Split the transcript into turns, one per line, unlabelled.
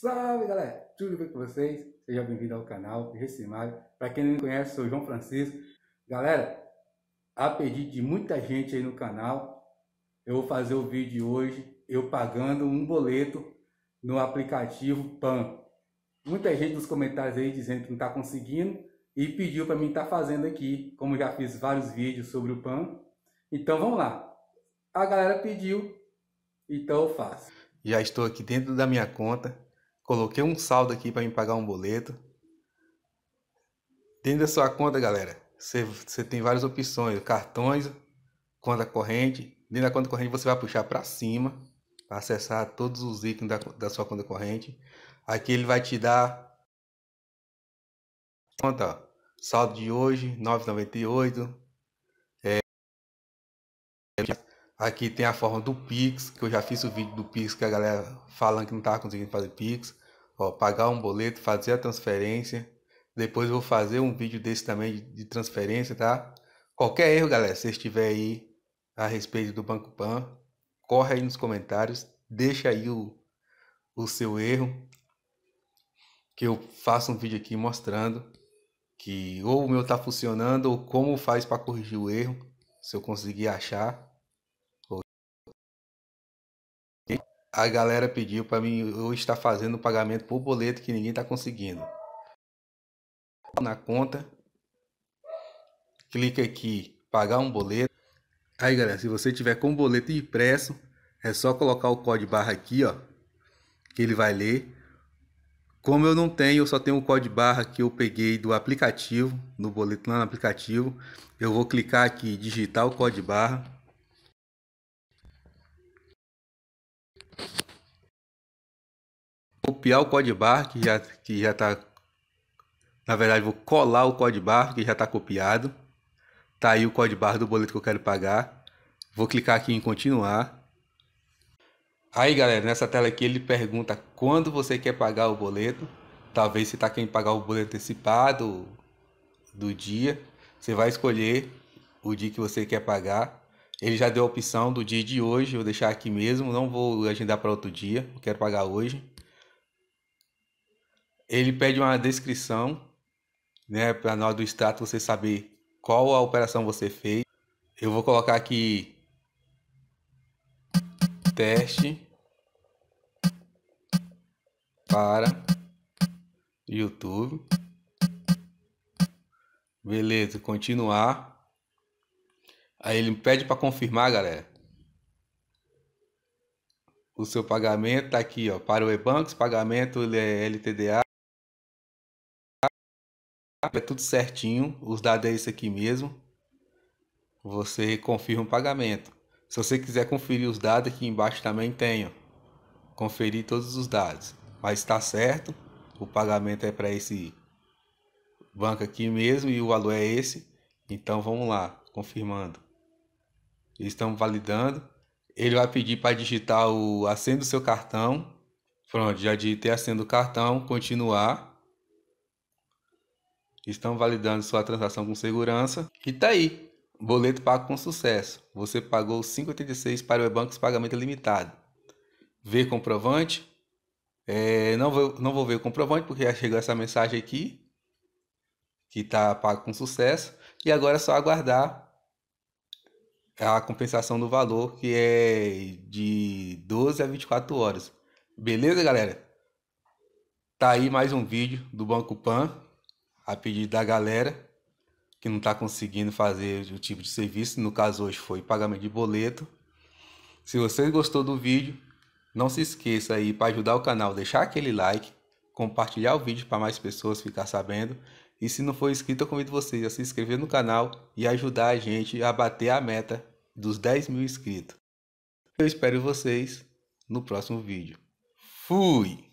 Salve galera, tudo bem com vocês? Seja bem-vindo ao canal Recimar. Para quem não me conhece, sou João Francisco. Galera, a pedido de muita gente aí no canal, eu vou fazer o vídeo hoje eu pagando um boleto no aplicativo PAN. Muita gente nos comentários aí dizendo que não está conseguindo e pediu para mim estar tá fazendo aqui, como já fiz vários vídeos sobre o PAN. Então vamos lá. A galera pediu, então eu faço. Já estou aqui dentro da minha conta Coloquei um saldo aqui para me pagar um boleto. Dentro da sua conta, galera, você, você tem várias opções: cartões, conta corrente. Dentro da conta corrente, você vai puxar para cima para acessar todos os itens da, da sua conta corrente. Aqui ele vai te dar conta, ó, saldo de hoje, 9,98 Aqui tem a forma do Pix, que eu já fiz o vídeo do Pix que a galera falando que não estava conseguindo fazer Pix. Ó, pagar um boleto, fazer a transferência. Depois vou fazer um vídeo desse também de, transferência, tá? Qualquer erro, galera, se estiver aí a respeito do Banco Pan, corre aí nos comentários, deixa aí o, o seu erro, que eu faço um vídeo aqui mostrando que ou o meu está funcionando ou como faz para corrigir o erro, se eu conseguir achar. a galera pediu para mim eu estar fazendo o pagamento por boleto que ninguém está conseguindo. Na conta, clica aqui, pagar um boleto. Aí galera, se você tiver com boleto impresso, é só colocar o código barra aqui, ó, que ele vai ler. Como eu não tenho, eu só tenho o código barra que eu peguei do aplicativo, no boleto lá no aplicativo. Eu vou clicar aqui, digitar o código barra. copiar o código bar que já, que já tá... Na verdade, vou colar o código bar que já está copiado. Tá aí o código bar do boleto que eu quero pagar. Vou clicar aqui em continuar. Aí, galera, nessa tela aqui ele pergunta quando você quer pagar o boleto. Talvez se tá querendo pagar o boleto antecipado do dia, você vai escolher o dia que você quer pagar. Ele já deu a opção do dia de hoje, vou deixar aqui mesmo, não vou agendar para outro dia, eu quero pagar hoje ele pede uma descrição, né, para nós do extrato você saber qual a operação você fez. Eu vou colocar aqui teste para YouTube. Beleza, continuar. Aí ele pede para confirmar, galera. O seu pagamento tá aqui, ó, para o e-Banks, pagamento ele é LTDA. É tudo certinho, os dados é esse aqui mesmo. Você confirma o pagamento. Se você quiser conferir os dados aqui embaixo também tenho. Conferir todos os dados. Mas está certo. O pagamento é para esse banco aqui mesmo e o valor é esse. Então vamos lá, confirmando. Estamos validando. Ele vai pedir para digitar o a do seu cartão. Pronto, já digitei a o do cartão, continuar estão validando sua transação com segurança. E tá aí, boleto pago com sucesso. Você pagou 5,86 para o banco pagamento limitado. ver comprovante. É, não, vou, não vou ver o comprovante porque já chegou essa mensagem aqui que está pago com sucesso e agora é só aguardar a compensação do valor que é de 12 a 24 horas. Beleza, galera? Tá aí mais um vídeo do Banco Pan a pedido da galera que não está conseguindo fazer o tipo de serviço, no caso hoje foi pagamento de boleto. Se você gostou do vídeo, não se esqueça aí para ajudar o canal, deixar aquele like, compartilhar o vídeo para mais pessoas ficar sabendo. E se não for inscrito, eu convido vocês a se inscrever no canal e ajudar a gente a bater a meta dos 10 mil inscritos. Eu espero vocês no próximo vídeo. Fui!